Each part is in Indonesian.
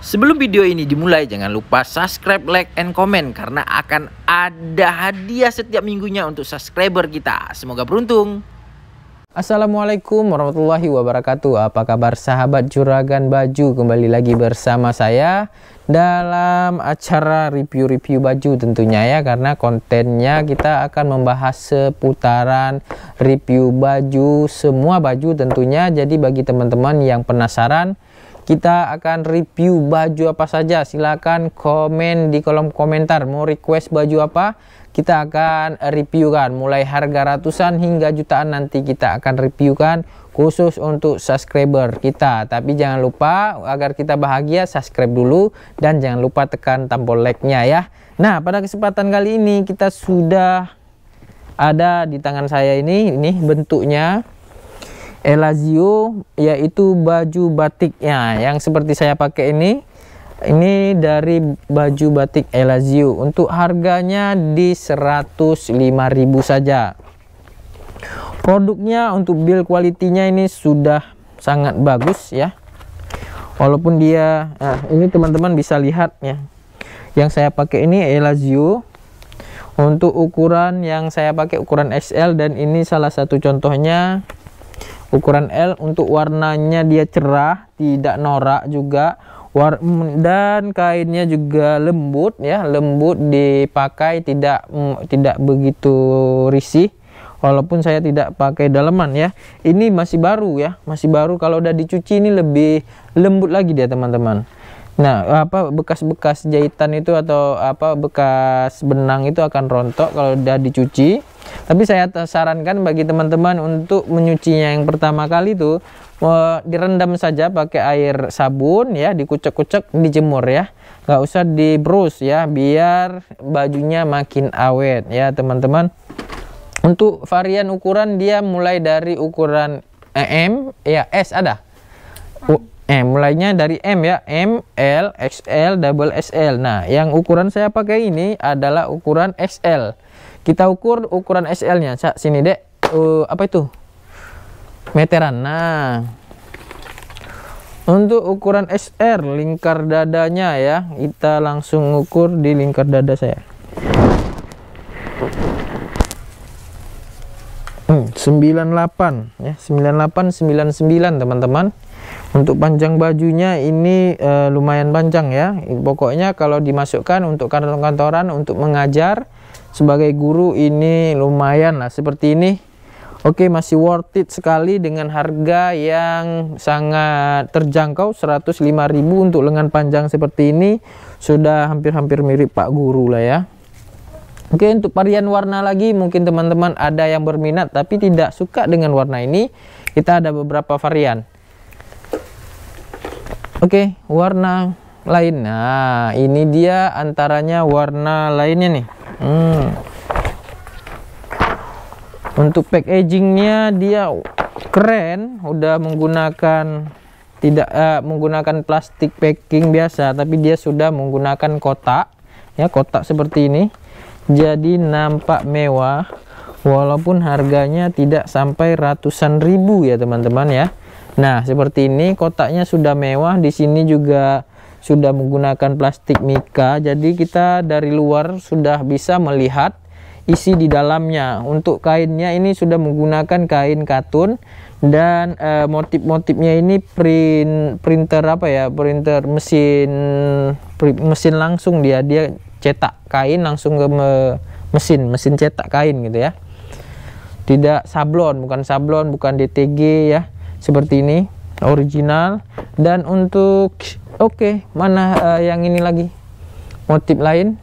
Sebelum video ini dimulai, jangan lupa subscribe, like, and comment karena akan ada hadiah setiap minggunya untuk subscriber kita. Semoga beruntung. Assalamualaikum warahmatullahi wabarakatuh. Apa kabar sahabat Juragan Baju? Kembali lagi bersama saya dalam acara review-review baju tentunya ya karena kontennya kita akan membahas seputaran review baju semua baju tentunya. Jadi bagi teman-teman yang penasaran kita akan review baju apa saja silahkan komen di kolom komentar mau request baju apa kita akan reviewkan mulai harga ratusan hingga jutaan nanti kita akan reviewkan khusus untuk subscriber kita tapi jangan lupa agar kita bahagia subscribe dulu dan jangan lupa tekan tombol like nya ya nah pada kesempatan kali ini kita sudah ada di tangan saya ini ini bentuknya Elazio yaitu baju batiknya yang seperti saya pakai ini ini dari baju batik Elazio untuk harganya di 105.000 saja produknya untuk build kualitinya ini sudah sangat bagus ya walaupun dia nah, ini teman-teman bisa lihat ya yang saya pakai ini Elazio untuk ukuran yang saya pakai ukuran XL dan ini salah satu contohnya ukuran L untuk warnanya dia cerah tidak norak juga War dan kainnya juga lembut ya lembut dipakai tidak mm, tidak begitu risih walaupun saya tidak pakai daleman ya ini masih baru ya masih baru kalau udah dicuci ini lebih lembut lagi dia teman-teman Nah, apa bekas-bekas jahitan itu atau apa bekas benang itu akan rontok kalau udah dicuci. Tapi saya sarankan bagi teman-teman untuk menyucinya yang pertama kali itu direndam saja pakai air sabun ya, dikucek-kucek, dijemur ya. Nggak usah di brush ya, biar bajunya makin awet ya teman-teman. Untuk varian ukuran dia mulai dari ukuran M, ya S ada. U M mulainya dari M ya M L XL double SL nah yang ukuran saya pakai ini adalah ukuran XL kita ukur ukuran SL-nya. Sini, Dek. Uh, apa itu? Meteran. Nah. Untuk ukuran SR lingkar dadanya ya, kita langsung ukur di lingkar dada saya. Hmm, 98 ya, 98 99 teman-teman. Untuk panjang bajunya ini uh, lumayan panjang ya. Pokoknya kalau dimasukkan untuk kantor-kantoran untuk mengajar sebagai guru ini lumayan lah seperti ini oke okay, masih worth it sekali dengan harga yang sangat terjangkau 105.000 untuk lengan panjang seperti ini sudah hampir-hampir mirip Pak Guru lah ya Oke okay, untuk varian warna lagi mungkin teman-teman ada yang berminat tapi tidak suka dengan warna ini kita ada beberapa varian Oke okay, warna lain nah ini dia antaranya warna lainnya nih hmm. untuk packagingnya dia keren udah menggunakan tidak uh, menggunakan plastik packing biasa tapi dia sudah menggunakan kotak ya kotak seperti ini jadi nampak mewah walaupun harganya tidak sampai ratusan ribu ya teman-teman ya Nah seperti ini kotaknya sudah mewah di sini juga sudah menggunakan plastik mika jadi kita dari luar sudah bisa melihat isi di dalamnya untuk kainnya ini sudah menggunakan kain katun dan e, motif-motifnya ini print printer apa ya printer mesin print, mesin langsung dia dia cetak kain langsung ke me, mesin mesin cetak kain gitu ya tidak sablon bukan sablon bukan DTG ya seperti ini original dan untuk oke okay, mana uh, yang ini lagi motif lain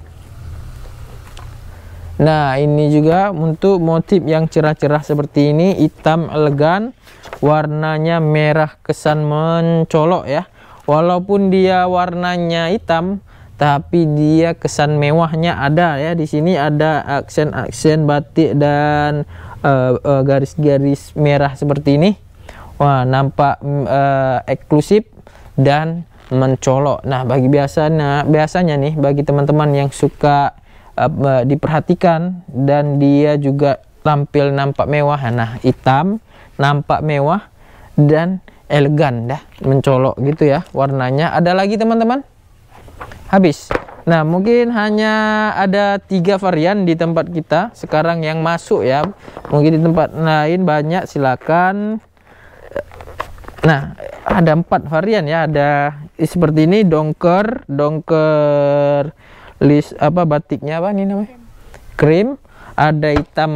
nah ini juga untuk motif yang cerah-cerah seperti ini hitam elegan warnanya merah kesan mencolok ya walaupun dia warnanya hitam tapi dia kesan mewahnya ada ya di sini ada aksen-aksen batik dan eh, eh, garis-garis uh, uh, garis -garis merah seperti ini wah nampak uh, eksklusif dan mencolok. Nah, bagi biasanya biasanya nih bagi teman-teman yang suka uh, diperhatikan dan dia juga tampil nampak mewah. Nah, hitam nampak mewah dan elegan dah, mencolok gitu ya warnanya. Ada lagi teman-teman? Habis. Nah, mungkin hanya ada tiga varian di tempat kita sekarang yang masuk ya. Mungkin di tempat lain banyak, silakan Nah, ada empat varian ya. Ada seperti ini dongker, dongker list apa batiknya apa ini namanya? Krim. Ada hitam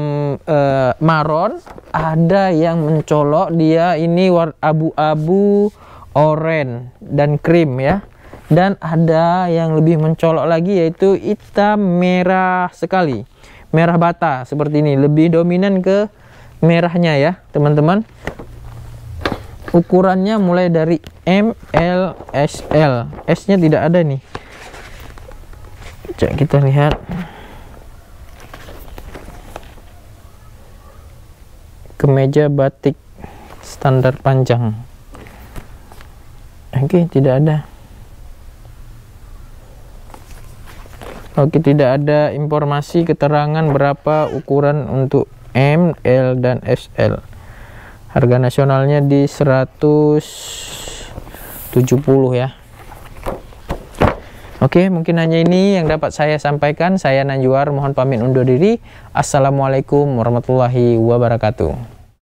e, maron, ada yang mencolok dia ini abu-abu oranye dan krim ya. Dan ada yang lebih mencolok lagi yaitu hitam merah sekali. Merah bata seperti ini, lebih dominan ke merahnya ya, teman-teman ukurannya mulai dari M, L, S, L. S-nya tidak ada nih. Cek kita lihat. Kemeja batik standar panjang. Oke, tidak ada. Oke, tidak ada informasi keterangan berapa ukuran untuk M, L, dan SL harga nasionalnya di 170 ya Oke, mungkin hanya ini yang dapat saya sampaikan. Saya Nanjuar, mohon pamit undur diri. Assalamualaikum warahmatullahi wabarakatuh.